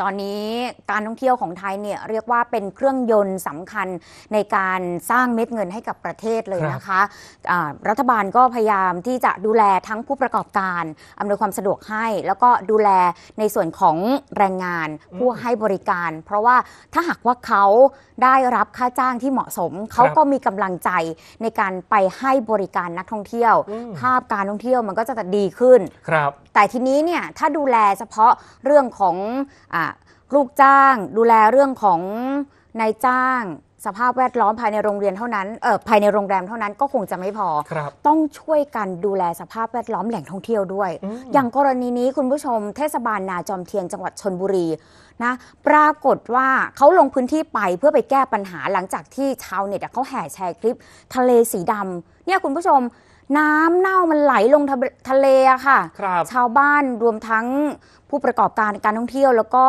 ตอนนี้การท่องเที่ยวของไทยเนี่ยเรียกว่าเป็นเครื่องยนต์สำคัญในการสร้างเม็ดเงินให้กับประเทศเลยนะคะะรัฐบาลก็พยายามที่จะดูแลทั้งผู้ประกอบการอำนวยความสะดวกให้ แล้วก็ดูแลในส่วนของแรงงานผู้ให้บริการ เพราะว่าถ้าหากว่าเขาได้รับค่าจ้างที่เหมาะสม เขาก็มีกำลังใจในการไปให้บริการนักท่องเที่ยวภาพการท่องเที่ยวมันก็จะดีขึ้นแต่ทีนี้เนี่ยถ้าดูแลเฉพาะเรื่องของอลูกจ้างดูแลเรื่องของนายจ้าง สภาพแวดล้อมภายในโรงเรียนเท่านั้นเออภายในโรงแรมเท่านั้นก็คงจะไม่พอ ต้องช่วยกันดูแลสภาพแวดล้อมแหล่งท่องเที่ยวด้วยออย่างกรณีนี้คุณผู้ชมเทศบาลนาจอมเทียนจังหวัดชนบุรีนะปรากฏว่าเขาลงพื้นที่ไปเพื่อไปแก้ปัญหาหลังจากที่ชาวเน็ตเขาแห่แชร์คลิปทะเลสีดำเนี่ยคุณผู้ชมน้ำเน่ามันไหลลงทะเลอะค่ะบชาวบ้านรวมทั้งผู้ประกอบการการท่องเที่ยวแล้วก็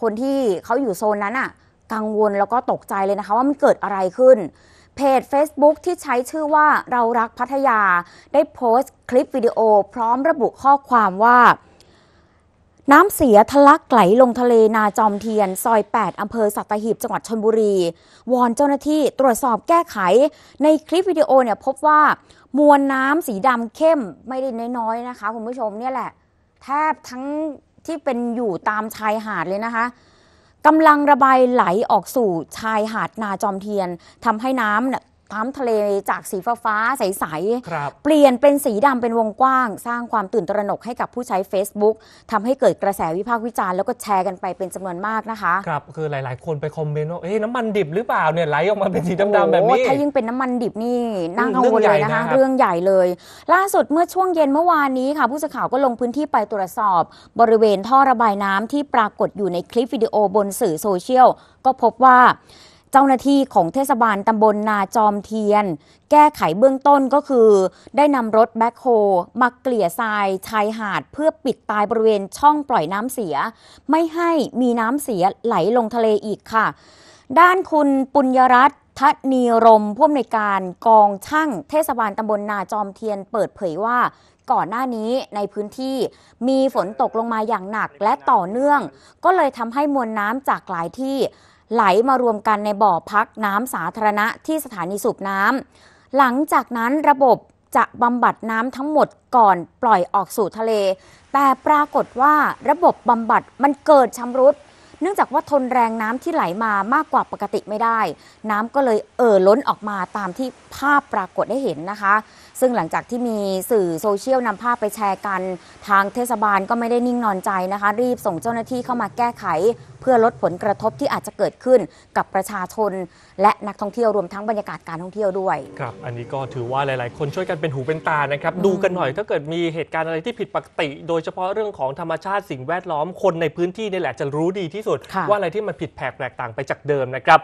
คนที่เขาอยู่โซนนั้นอะกังวลแล้วก็ตกใจเลยนะคะ ว่ามันเกิดอะไรขึ้น เพจ Facebook ที่ใช้ชื่อว่าเรารักพัทยา ได้โพสต์คลิปวิดีโอพร้อมระบุข้อความว่าน้ำเสียทะลักไหลลงทะเลนาจอมเทียน ซอย 8 อำเภอสัตหีบจังหวัดชนบุรี วอนเจ้าหน้าที่ตรวจสอบแก้ไขในคลิปวิดีโอเนี่ยพบว่ามวลน้ำสีดำเข้มไม่ได้น้อยๆนะคะคุณผู้ชมเนี่ยแหละ แทบทั้งที่เป็นอยู่ตามชายหาดเลยนะคะกำลังระบายไหลออกสู่ชายหาดนาจอมเทียนทำให้น้ำท้ำทะเลจากสีฟ้าฟาใส ๆ เปลี่ยนเป็นสีดำเป็นวงกว้าง สร้างความตื่นตระหนกให้กับผู้ใช้ Facebook ทำให้เกิดกระแสวิพากษ์วิจารณ์แล้วก็แชร์กันไปเป็นจำนวนมากนะคะ ครับ คือหลาย ๆ คนไปคอมเมนต์ว่าเอ๊ะน้ำมันดิบหรือเปล่าเนี่ยไหลออกมาเป็นสีดำๆแบบนี้ถ้ายิ่งเป็นน้ำมันดิบนี่น่ากังวลเลยนะคะเรื่องใหญ่เลย ล่าสุดเมื่อช่วงเย็นเมื่อวานนี้ค่ะผู้สื่อข่าวก็ลงพื้นที่ไปตรวจสอบบริเวณท่อระบายน้ำที่ปรากฏอยู่ในคลิปวิดีโอบนสื่อโซเชียลก็พบว่าเจ้าหน้าที่ของเทศบาลตำบลนาจอมเทียน แก้ไขเบื้องต้นก็คือ ได้นำรถแบ็คโฮมาเกลี่ยทราย ชายหาด เพื่อปิดตายบริเวณช่องปล่อยน้ำเสีย ไม่ให้มีน้ำเสียไหลลงทะเลอีกค่ะ ด้านคุณปุญญรัตนทนีรมผู้อำนวยการกองช่างเทศบาลตำบลนาจอมเทียนเปิดเผยว่า ก่อนหน้านี้ในพื้นที่มีฝนตกลงมาอย่างหนักและต่อเนื่อง ก็เลยทำให้มวลน้ำจากหลายที่ไหลมารวมกันในบ่อพักน้ำสาธารณะที่สถานีสูบน้ำ หลังจากนั้นระบบจะบำบัดน้ำทั้งหมดก่อนปล่อยออกสู่ทะเล แต่ปรากฏว่าระบบบำบัดมันเกิดชำรุดเนื่องจากว่าทนแรงน้ำที่ไหลมามากกว่าปกติไม่ได้ น้ำก็เลยเอ่อล้นออกมาตามที่ภาพปรากฏได้เห็นนะคะ ซึ่งหลังจากที่มีสื่อโซเชียลนำภาพไปแชร์กันทางเทศบาลก็ไม่ได้นิ่งนอนใจนะคะ รีบส่งเจ้าหน้าที่เข้ามาแก้ไขเพื่อลดผลกระทบที่อาจจะเกิดขึ้นกับประชาชน และนักท่องเที่ยวรวมทั้งบรรยากาศการท่องเที่ยวด้วย ครับอันนี้ก็ถือว่าหลาย ๆ คนช่วยกันเป็นหูเป็นตานะครับดูกันหน่อยถ้าเกิดมีเหตุการณ์อะไรที่ผิดปกติ โดยเฉพาะเรื่องของธรรมชาติสิ่งแวดล้อมคนในพื้นที่นี่แหละจะรู้ดีที่ที่สุดว่าอะไรที่มันผิดแผกแตกต่างไปจากเดิมนะครับ